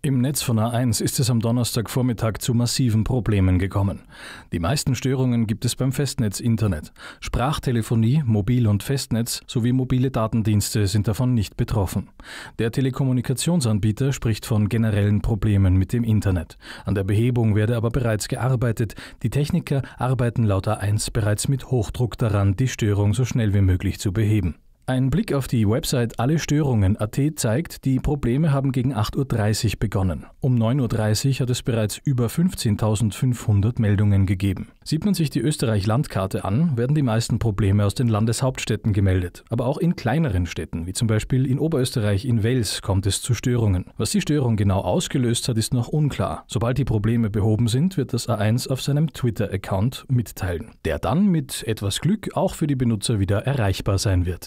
Im Netz von A1 ist es am Donnerstagvormittag zu massiven Problemen gekommen. Die meisten Störungen gibt es beim Festnetz-Internet. Sprachtelefonie, Mobil- und Festnetz sowie mobile Datendienste sind davon nicht betroffen. Der Telekommunikationsanbieter spricht von generellen Problemen mit dem Internet. An der Behebung werde aber bereits gearbeitet. Die Techniker arbeiten laut A1 bereits mit Hochdruck daran, die Störung so schnell wie möglich zu beheben. Ein Blick auf die Website Alle allestörungen.at zeigt, die Probleme haben gegen 8.30 Uhr begonnen. Um 9.30 Uhr hat es bereits über 15.500 Meldungen gegeben. Sieht man sich die Österreich-Landkarte an, werden die meisten Probleme aus den Landeshauptstädten gemeldet. Aber auch in kleineren Städten, wie zum Beispiel in Oberösterreich, in Wels, kommt es zu Störungen. Was die Störung genau ausgelöst hat, ist noch unklar. Sobald die Probleme behoben sind, wird das A1 auf seinem Twitter-Account mitteilen, der dann mit etwas Glück auch für die Benutzer wieder erreichbar sein wird.